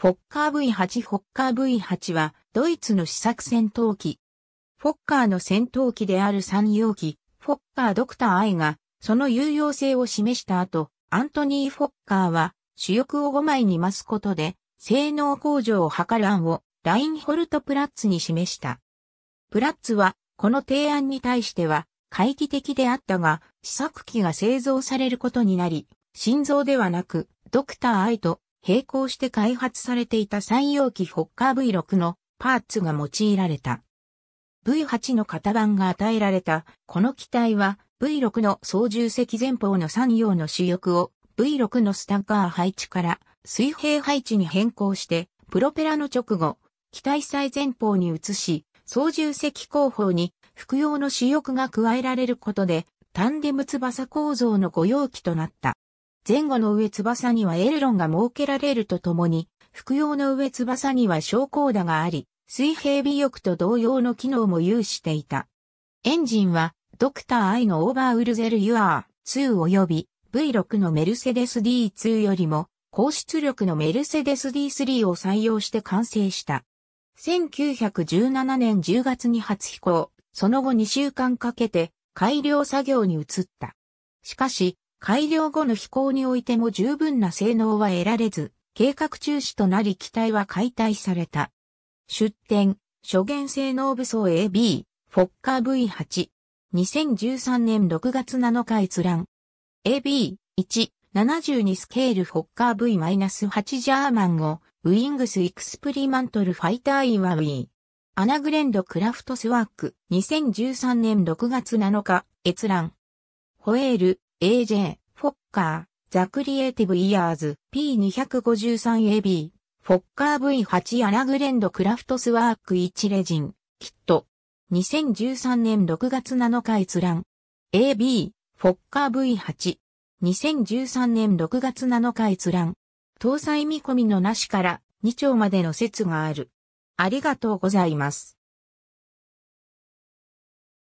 フォッカー V8 フォッカー V8 はドイツの試作戦闘機。フォッカーの戦闘機である産業機、フォッカードクター I がその有用性を示した後、アントニー・フォッカーは主翼を5枚に増すことで性能向上を図る案をラインホルト・プラッツに示した。プラッツはこの提案に対しては回帰的であったが試作機が製造されることになり、心臓ではなくドクター I と並行して開発されていた三容機ホッカー V6 のパーツが用いられた。V8 の型番が与えられた、この機体は V6 の操縦席前方の3葉の主翼を V6 のスタッカー配置から水平配置に変更して、プロペラの直後、機体最前方に移し、操縦席後方に服用の主翼が加えられることで、タンデム翼構造の御用機となった。前後の上翼にはエルロンが設けられるとともに、服用の上翼には昇降打があり、水平尾翼と同様の機能も有していた。エンジンは、ドクターアイのオーバーウルゼルユアー2及び V6 のメルセデス D2 よりも高出力のメルセデス D3 を採用して完成した。1917年10月に初飛行、その後2週間かけて改良作業に移った。しかし、改良後の飛行においても十分な性能は得られず、計画中止となり機体は解体された。出展、初言性能武装 AB、フォッカー V8。2013年6月7日閲覧。AB、1、72スケールフォッカー V-8 ジャーマンを、ウィングス・エクスプリマントル・ファイター・イン・ワウィー。アナグレンド・クラフトスワーク、2013年6月7日、閲覧。ホエール、AJ、フォッカー、ザ・クリエイティブ・イヤーズ、P253AB、フォッカー V8 アラグレンドクラフトスワーク1レジン、キット。2013年6月7日閲覧。AB、フォッカー V8。2013年6月7日閲覧。搭載見込みのなしから2丁までの説がある。ありがとうございます。